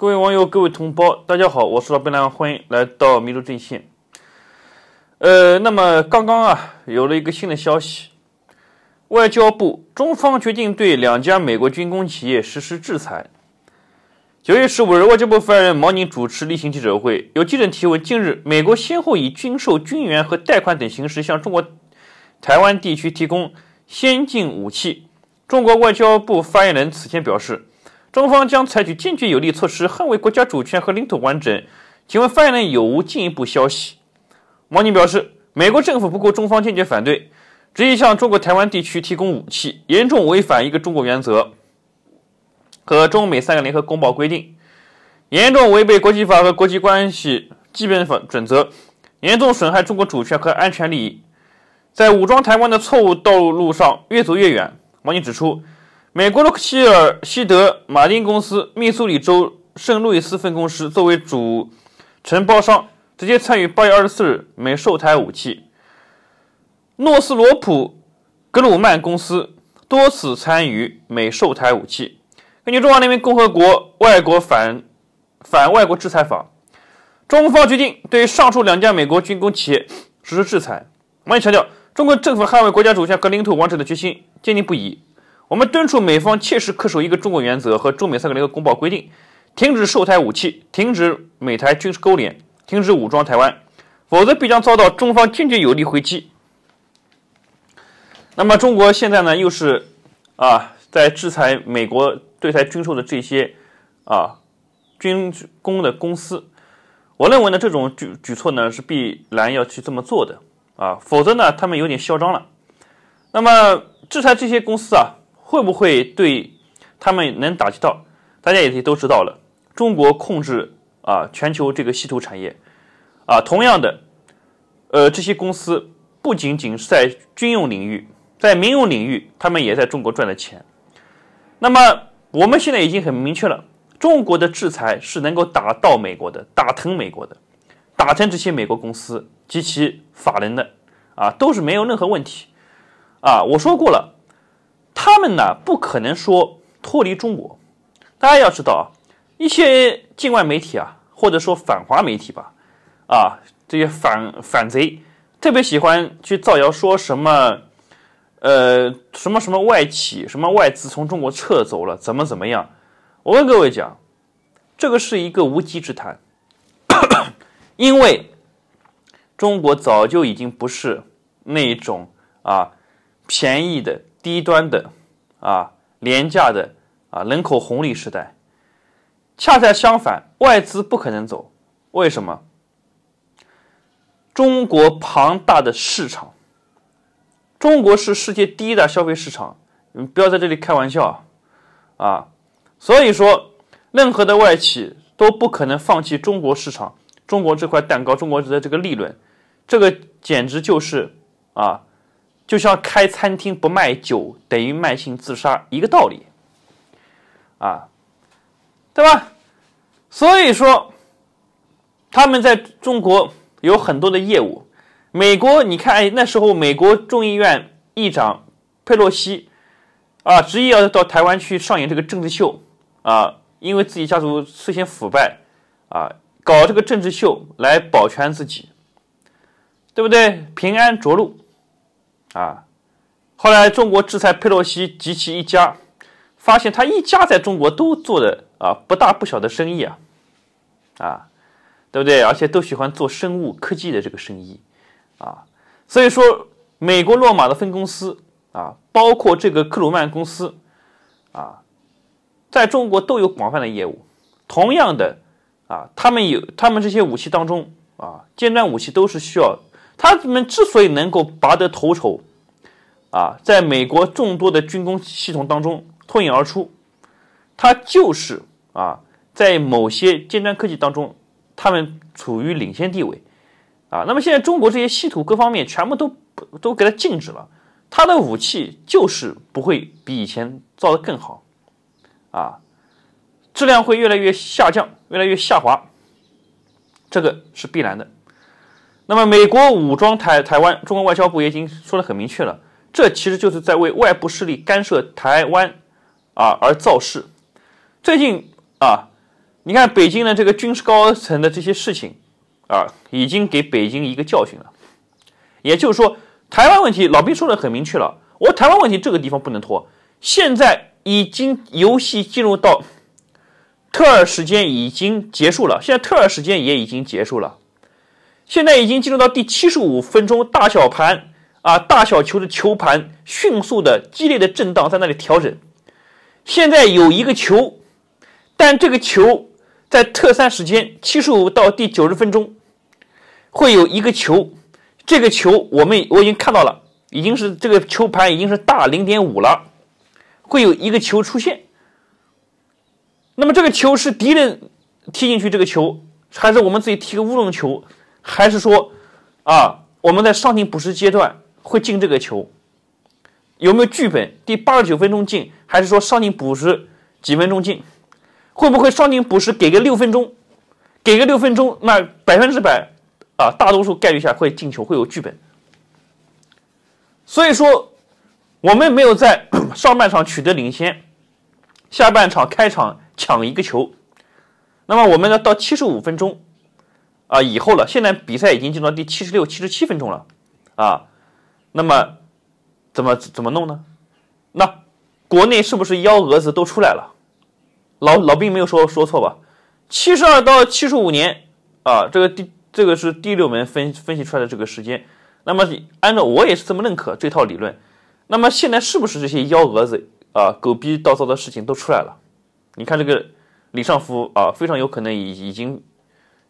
各位网友，各位同胞，大家好，我是老白兰，欢迎来到民族阵线。呃，那么刚刚啊，有了一个新的消息，外交部中方决定对两家美国军工企业实施制裁。九月十五日，外交部发言人毛宁主持例行记者会，有记者提问：近日，美国先后以军售、军援和贷款等形式向中国台湾地区提供先进武器。中国外交部发言人此前表示。中方将采取坚决有力措施捍卫国家主权和领土完整。请问发言人有无进一步消息？毛宁表示，美国政府不顾中方坚决反对，执意向中国台湾地区提供武器，严重违反一个中国原则和中美三个联合公报规定，严重违背国际法和国际关系基本法准则，严重损害中国主权和安全利益，在武装台湾的错误道路上越走越远。毛宁指出。美国洛克希尔希德马丁公司密苏里州圣路易斯分公司作为主承包商，直接参与八月二十四日美售台武器。诺斯罗普格鲁曼公司多次参与美售台武器。根据《中华人民共和国外国反反外国制裁法》，中方决定对上述两家美国军工企业实施制裁。我们强调，中国政府捍卫国家主权和领土完整的决心坚定不移。我们敦促美方切实恪守一个中国原则和中美三个联合公报规定，停止售台武器，停止美台军事勾连，停止武装台湾，否则必将遭到中方坚决有力回击。那么中国现在呢，又是啊，在制裁美国对台军售的这些啊军工的公司。我认为呢，这种举举措呢是必然要去这么做的啊，否则呢他们有点嚣张了。那么制裁这些公司啊。会不会对他们能打击到？大家也都知道了，中国控制啊全球这个稀土产业啊。同样的，呃，这些公司不仅仅是在军用领域，在民用领域，他们也在中国赚了钱。那么我们现在已经很明确了，中国的制裁是能够打到美国的，打疼美国的，打疼这些美国公司及其法人的啊，都是没有任何问题啊。我说过了。他们呢不可能说脱离中国，大家要知道啊，一些境外媒体啊，或者说反华媒体吧，啊，这些反反贼特别喜欢去造谣，说什么，呃，什么什么外企，什么外资从中国撤走了，怎么怎么样？我跟各位讲，这个是一个无稽之谈，因为中国早就已经不是那种啊便宜的。低端的，啊，廉价的，啊，人口红利时代，恰恰相反，外资不可能走。为什么？中国庞大的市场，中国是世界第一大消费市场，你不要在这里开玩笑啊！啊，所以说，任何的外企都不可能放弃中国市场，中国这块蛋糕，中国的这个利润，这个简直就是啊。就像开餐厅不卖酒等于慢性自杀一个道理，啊，对吧？所以说，他们在中国有很多的业务。美国，你看，哎，那时候美国众议院议长佩洛西啊，执意要到台湾去上演这个政治秀啊，因为自己家族涉嫌腐败啊，搞这个政治秀来保全自己，对不对？平安着陆。啊，后来中国制裁佩洛西及其一家，发现他一家在中国都做的啊不大不小的生意啊，啊，对不对？而且都喜欢做生物科技的这个生意，啊，所以说美国洛马的分公司啊，包括这个克鲁曼公司啊，在中国都有广泛的业务。同样的啊，他们有他们这些武器当中啊，尖端武器都是需要。他们之所以能够拔得头筹，啊，在美国众多的军工系统当中脱颖而出，他就是啊，在某些尖端科技当中，他们处于领先地位，啊，那么现在中国这些稀土各方面全部都都给他禁止了，他的武器就是不会比以前造的更好，啊，质量会越来越下降，越来越下滑，这个是必然的。那么，美国武装台台湾，中国外交部也已经说得很明确了，这其实就是在为外部势力干涉台湾，啊而造势。最近啊，你看北京的这个军事高层的这些事情，啊已经给北京一个教训了。也就是说，台湾问题，老兵说得很明确了，我台湾问题这个地方不能拖。现在已经游戏进入到特二时间已经结束了，现在特二时间也已经结束了。现在已经进入到第七十五分钟，大小盘啊，大小球的球盘迅速的激烈的震荡在那里调整。现在有一个球，但这个球在特三时间七十五到第九十分钟会有一个球，这个球我们我已经看到了，已经是这个球盘已经是大零点五了，会有一个球出现。那么这个球是敌人踢进去这个球，还是我们自己踢个乌龙球？还是说，啊，我们在上庭补时阶段会进这个球，有没有剧本？第八十九分钟进，还是说上庭补时几分钟进？会不会上庭补时给个六分钟，给个六分钟，那百分之百啊，大多数概率下会进球，会有剧本。所以说，我们没有在 上半场取得领先，下半场开场抢一个球，那么我们呢到七十五分钟。啊，以后了。现在比赛已经进入到第七十六、七十七分钟了，啊，那么怎么怎么弄呢？那国内是不是幺蛾子都出来了？老老兵没有说说错吧？七十二到七十五年啊，这个第这个是第六门分分析出来的这个时间。那么按照我也是这么认可这套理论。那么现在是不是这些幺蛾子啊、狗逼、倒灶的事情都出来了？你看这个李尚福啊，非常有可能已已经。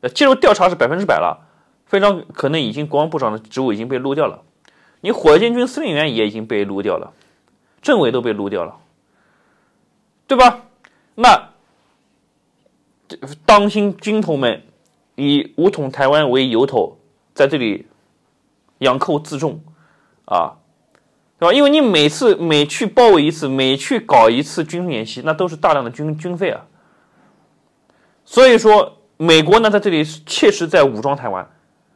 那进入调查是百分之百了，非常可能已经国防部长的职务已经被撸掉了，你火箭军司令员也已经被撸掉了，政委都被撸掉了，对吧？那当心军头们以武统台湾为由头，在这里养寇自重啊，对吧？因为你每次每去包围一次，每去搞一次军演戏，那都是大量的军军费啊，所以说。美国呢，在这里确实在武装台湾，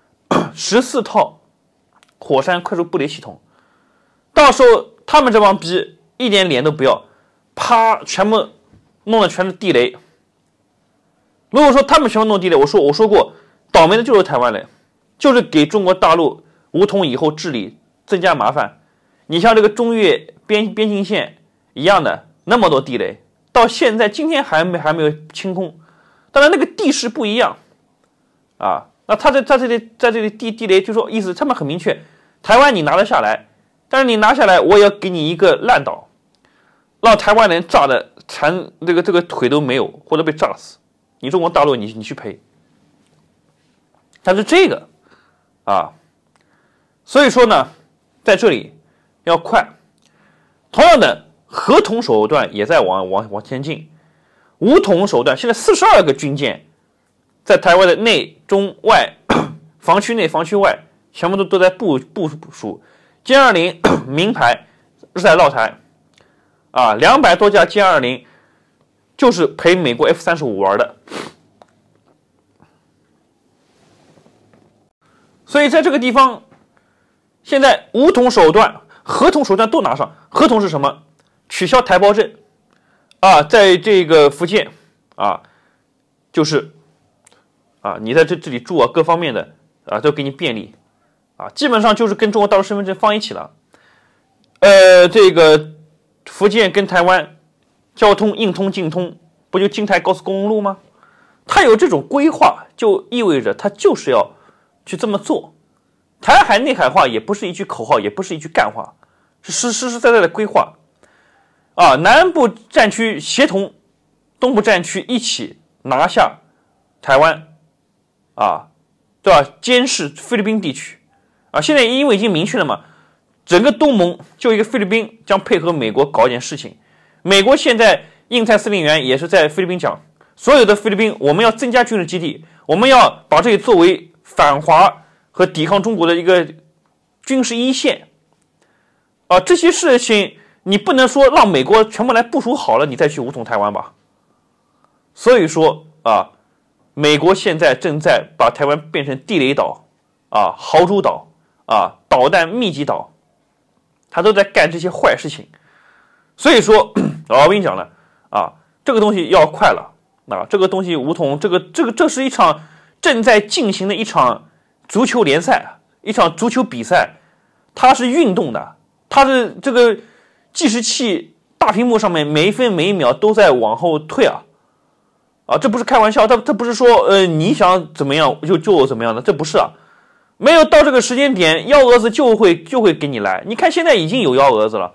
十四套火山快速布雷系统，到时候他们这帮逼一点脸都不要，啪，全部弄的全是地雷。如果说他们全部弄地雷，我说我说过，倒霉的就是台湾人，就是给中国大陆梧桐以后治理增加麻烦。你像这个中越边边境线一样的那么多地雷，到现在今天还没还没有清空。当然，那个地势不一样，啊，那他在在这里，在这里地地雷，就说意思他们很明确，台湾你拿得下来，但是你拿下来，我也要给你一个烂岛，让台湾人炸的残那个这个腿都没有，或者被炸死，你中国大陆你你去赔。但是这个，啊，所以说呢，在这里要快，同样的合同手段也在往往往前进。五统手段，现在四十二个军舰在台湾的内、中、外 防区内、防区外，全部都都在布部署歼二零、名牌、日晒闹台，啊，两百多架歼二零就是陪美国 F 三十五玩的。所以在这个地方，现在五统手段、合同手段都拿上，合同是什么？取消台胞证。啊，在这个福建啊，就是啊，你在这这里住啊，各方面的啊都给你便利啊，基本上就是跟中国大陆身份证放一起了。呃，这个福建跟台湾交通硬通、净通，不就京台高速公路吗？他有这种规划，就意味着他就是要去这么做。台海内海化也不是一句口号，也不是一句干话，是实实实在在的规划。啊，南部战区协同东部战区一起拿下台湾，啊，对吧？监视菲律宾地区，啊，现在因为已经明确了嘛，整个东盟就一个菲律宾将配合美国搞一点事情。美国现在印太司令员也是在菲律宾讲，所有的菲律宾，我们要增加军事基地，我们要把这里作为反华和抵抗中国的一个军事一线，啊，这些事情。你不能说让美国全部来部署好了，你再去武统台湾吧。所以说啊，美国现在正在把台湾变成地雷岛，啊，豪猪岛，啊，导弹密集岛，他都在干这些坏事情。所以说，老 我跟你讲了啊，这个东西要快了，那这个东西武统这个这个这是一场正在进行的一场足球联赛，一场足球比赛，它是运动的，它是这个。计时器大屏幕上面每一分每一秒都在往后退啊，啊，这不是开玩笑，他他不是说呃你想怎么样就就怎么样的，这不是啊，没有到这个时间点，幺蛾子就会就会给你来。你看现在已经有幺蛾子了，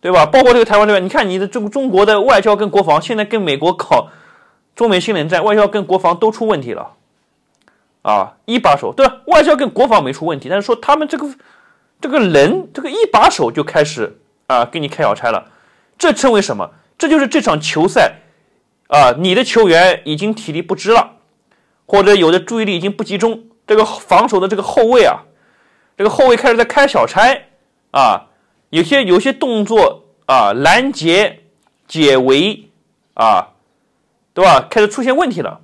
对吧？包括这个台湾这边，你看你的中中国的外交跟国防，现在跟美国搞中美新冷战，外交跟国防都出问题了，啊，一把手对吧？外交跟国防没出问题，但是说他们这个这个人这个一把手就开始。啊，给你开小差了，这称为什么？这就是这场球赛，啊，你的球员已经体力不支了，或者有的注意力已经不集中，这个防守的这个后卫啊，这个后卫开始在开小差啊，有些有些动作啊，拦截解围啊，对吧？开始出现问题了，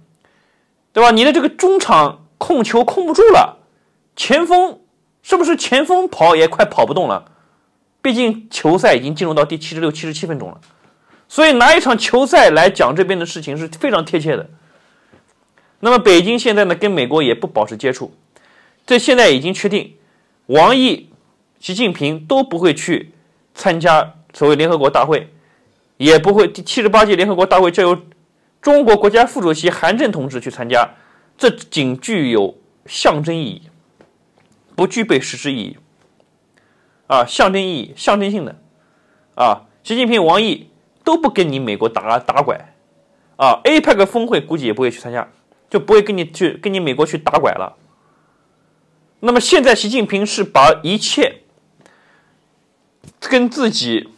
对吧？你的这个中场控球控不住了，前锋是不是前锋跑也快跑不动了？毕竟球赛已经进入到第七十六、七十七分钟了，所以拿一场球赛来讲这边的事情是非常贴切的。那么北京现在呢，跟美国也不保持接触。这现在已经确定，王毅、习近平都不会去参加所谓联合国大会，也不会第七十八届联合国大会交由中国国家副主席韩正同志去参加，这仅具有象征意义，不具备实质意义。啊，象征意义、象征性的，啊，习近平、王毅都不跟你美国打打拐，啊，APEC 峰会估计也不会去参加，就不会跟你去跟你美国去打拐了。那么现在，习近平是把一切跟自己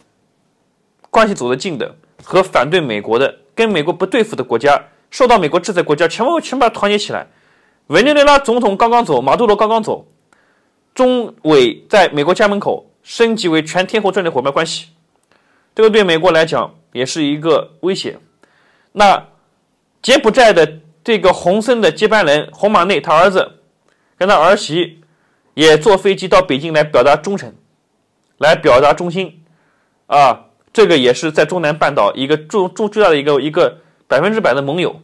关系走得近的和反对美国的、跟美国不对付的国家、受到美国制裁国家，全部全部团结起来。委内瑞拉总统刚刚走，马杜罗刚刚走。中委在美国家门口升级为全天候战略伙伴关系，这个对美国来讲也是一个威胁。那柬埔寨的这个洪森的接班人洪马内，他儿子跟他儿媳也坐飞机到北京来表达忠诚，来表达忠心啊！这个也是在中南半岛一个重重重大的一个一个百分之百的盟友。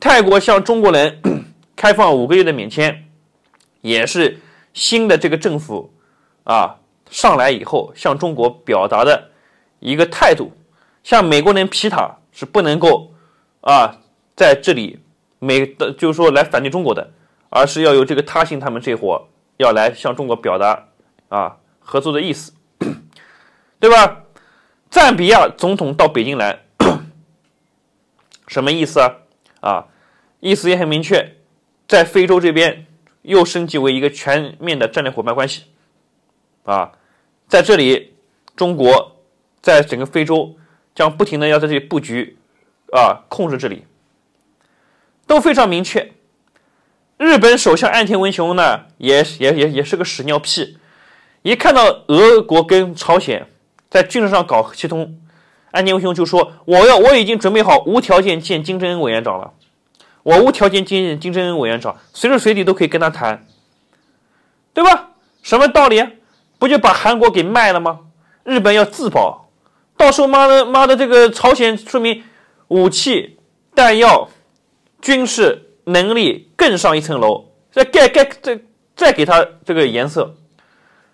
泰国向中国人 开放五个月的免签，也是。新的这个政府，啊，上来以后向中国表达的一个态度，像美国人皮塔是不能够，啊，在这里美的，就是说来反对中国的，而是要有这个他信他们这伙要来向中国表达啊合作的意思，对吧？赞比亚总统到北京来，什么意思啊？啊，意思也很明确，在非洲这边。又升级为一个全面的战略伙伴关系，啊，在这里，中国在整个非洲将不停的要在这里布局，啊，控制这里，都非常明确。日本首相岸田文雄呢，也也也也是个屎尿屁，一看到俄国跟朝鲜在军事上搞协同，岸田文雄就说，我要我已经准备好无条件见金正恩委员长了。我无条件敬敬尊委员长，随时随地都可以跟他谈，对吧？什么道理？不就把韩国给卖了吗？日本要自保，到时候妈的妈的，这个朝鲜说明武器、弹药、军事能力更上一层楼，再盖盖再再给他这个颜色，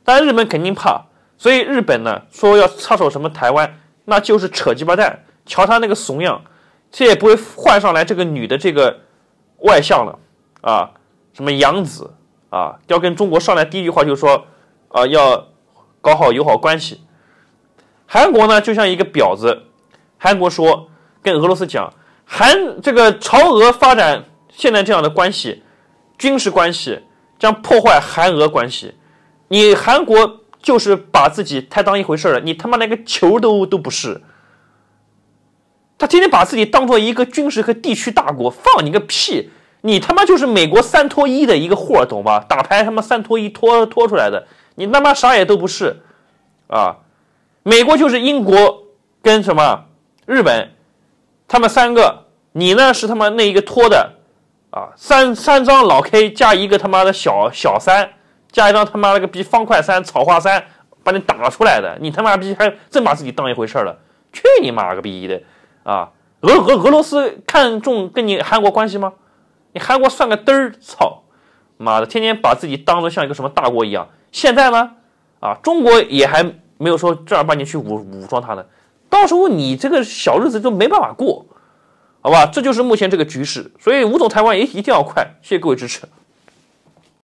但日本肯定怕，所以日本呢说要插手什么台湾，那就是扯鸡巴蛋，瞧他那个怂样。这也不会换上来这个女的这个外向了啊？什么杨子啊？要跟中国上来第一句话就是说啊，要搞好友好关系。韩国呢就像一个婊子，韩国说跟俄罗斯讲韩这个朝俄发展现在这样的关系，军事关系将破坏韩俄关系。你韩国就是把自己太当一回事了，你他妈连个球都都不是。他天天把自己当做一个军事和地区大国，放你个屁！你他妈就是美国三拖一的一个货，懂吗？打牌他妈三拖一拖拖出来的，你他妈啥也都不是，啊！美国就是英国跟什么日本，他们三个，你呢是他妈那一个拖的，啊，三三张老 K 加一个他妈的小小三，加一张他妈了个逼方块三草花三，把你打出来的，你他妈逼还真把自己当一回事了，去你妈个逼的！啊，俄俄俄罗斯看重跟你韩国关系吗？你韩国算个嘚儿，操，妈的，天天把自己当做像一个什么大国一样。现在呢，啊，中国也还没有说正儿八经去武武装他呢，到时候你这个小日子就没办法过，好吧？这就是目前这个局势，所以吴总，台湾也一定要快，谢谢各位支持。